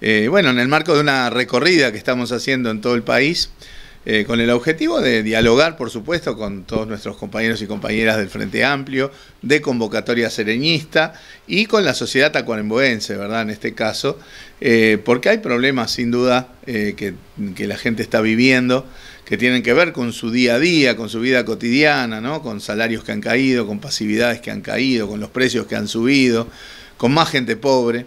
Eh, bueno, en el marco de una recorrida que estamos haciendo en todo el país, eh, con el objetivo de dialogar, por supuesto, con todos nuestros compañeros y compañeras del Frente Amplio, de convocatoria sereñista y con la sociedad tacuaremboense, ¿verdad? En este caso, eh, porque hay problemas, sin duda, que, que la gente está viviendo que tienen que ver con su día a día, con su vida cotidiana, ¿no? con salarios que han caído, con pasividades que han caído, con los precios que han subido, con más gente pobre.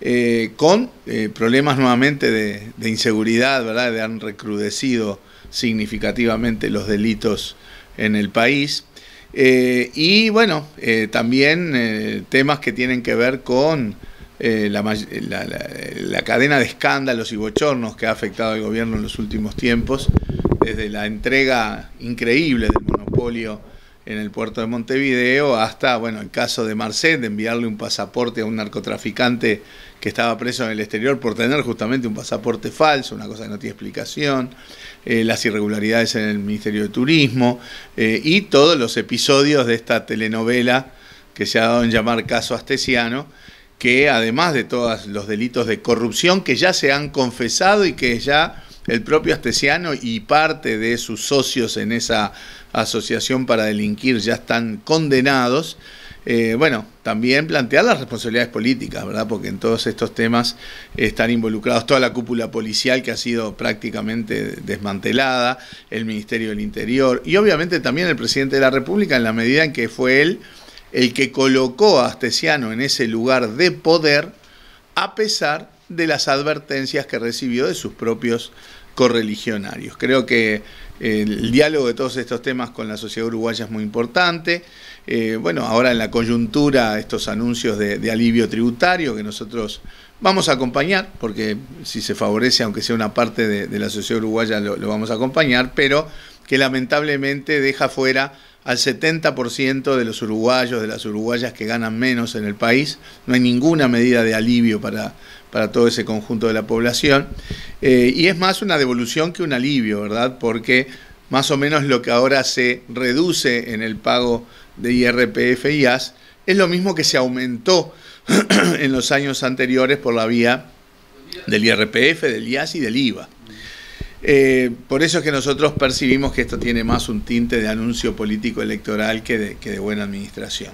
Eh, con eh, problemas nuevamente de, inseguridad, ¿verdad? De han recrudecido significativamente los delitos en el país. Eh, y bueno, también temas que tienen que ver con la, cadena de escándalos y bochornos que ha afectado al gobierno en los últimos tiempos, desde la entrega increíble del monopolio en el puerto de Montevideo, hasta, bueno, el caso de Marcet, de enviarle un pasaporte a un narcotraficante que estaba preso en el exterior por tener justamente un pasaporte falso, una cosa que no tiene explicación, eh, las irregularidades en el Ministerio de Turismo eh, y todos los episodios de esta telenovela que se ha dado en llamar caso Astesiano, que además de todos los delitos de corrupción que ya se han confesado y que ya el propio Astesiano y parte de sus socios en esa asociación para delinquir ya están condenados. Eh, bueno, también plantear las responsabilidades políticas, ¿verdad? Porque en todos estos temas están involucrados toda la cúpula policial que ha sido prácticamente desmantelada, el Ministerio del Interior y obviamente también el presidente de la República en la medida en que fue él el que colocó a Astesiano en ese lugar de poder a pesar de las advertencias que recibió de sus propios correligionarios. Creo que eh, el diálogo de todos estos temas con la sociedad uruguaya es muy importante. Eh, bueno, ahora en la coyuntura, estos anuncios de, alivio tributario que nosotros vamos a acompañar, porque si se favorece, aunque sea una parte de, la sociedad uruguaya, lo vamos a acompañar, pero que lamentablemente deja fuera al 70% de los uruguayos, de las uruguayas que ganan menos en el país. No hay ninguna medida de alivio para, para todo ese conjunto de la población. Eh, y es más una devolución que un alivio, ¿verdad? Porque más o menos lo que ahora se reduce en el pago de IRPF y IAS, es lo mismo que se aumentó en los años anteriores por la vía del IRPF, del IAS y del IVA. Eh, por eso es que nosotros percibimos que esto tiene más un tinte de anuncio político electoral que de, buena administración.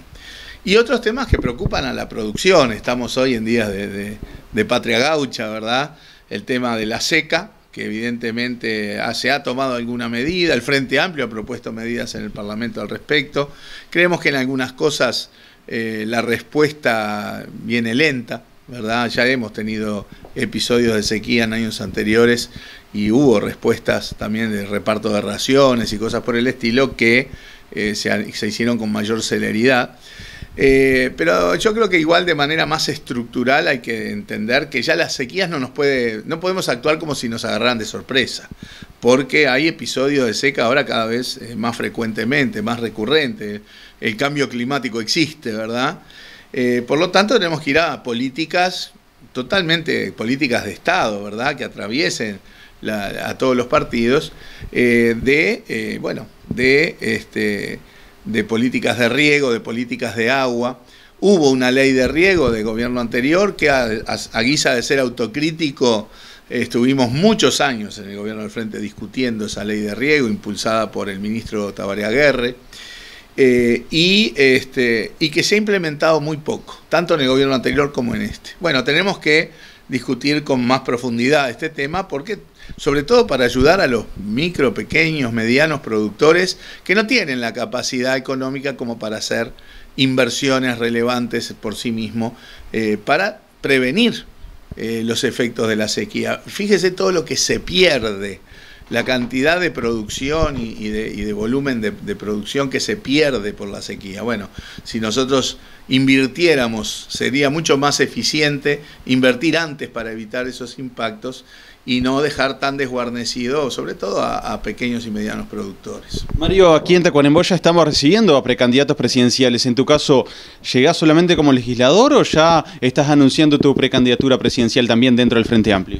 Y otros temas que preocupan a la producción, estamos hoy en días de, patria gaucha, ¿verdad? El tema de la seca, que evidentemente se ha tomado alguna medida, el Frente Amplio ha propuesto medidas en el Parlamento al respecto. Creemos que en algunas cosas eh, la respuesta viene lenta, ¿verdad? Ya hemos tenido episodios de sequía en años anteriores y hubo respuestas también de reparto de raciones y cosas por el estilo que eh, se, hicieron con mayor celeridad. Eh, pero yo creo que igual de manera más estructural hay que entender que ya las sequías no nos puede, no podemos actuar como si nos agarraran de sorpresa, porque hay episodios de seca ahora cada vez eh, más frecuentemente, más recurrente. El cambio climático existe, ¿verdad? Eh, por lo tanto, tenemos que ir a políticas totalmente, políticas de Estado, ¿verdad?, que atraviesen a todos los partidos, eh, de, eh, bueno, este, de, políticas de riego, de políticas de agua. Hubo una ley de riego del gobierno anterior que a, guisa de ser autocrítico, Estuvimos muchos años en el gobierno del Frente discutiendo esa ley de riego impulsada por el ministro Tabaré Aguerre. Eh, y, este, y que se ha implementado muy poco, tanto en el gobierno anterior como en este. Bueno, tenemos que discutir con más profundidad este tema porque sobre todo para ayudar a los micro, pequeños, medianos productores que no tienen la capacidad económica como para hacer inversiones relevantes por sí mismo eh, para prevenir eh, los efectos de la sequía. Fíjese todo lo que se pierde la cantidad de producción y, de, volumen de, producción que se pierde por la sequía. Bueno, si nosotros invirtiéramos, sería mucho más eficiente invertir antes para evitar esos impactos y no dejar tan desguarnecido, sobre todo a, pequeños y medianos productores. Mario, aquí en Tacuarembó ya estamos recibiendo a precandidatos presidenciales. En tu caso, ¿llegás solamente como legislador o ya estás anunciando tu precandidatura presidencial también dentro del Frente Amplio?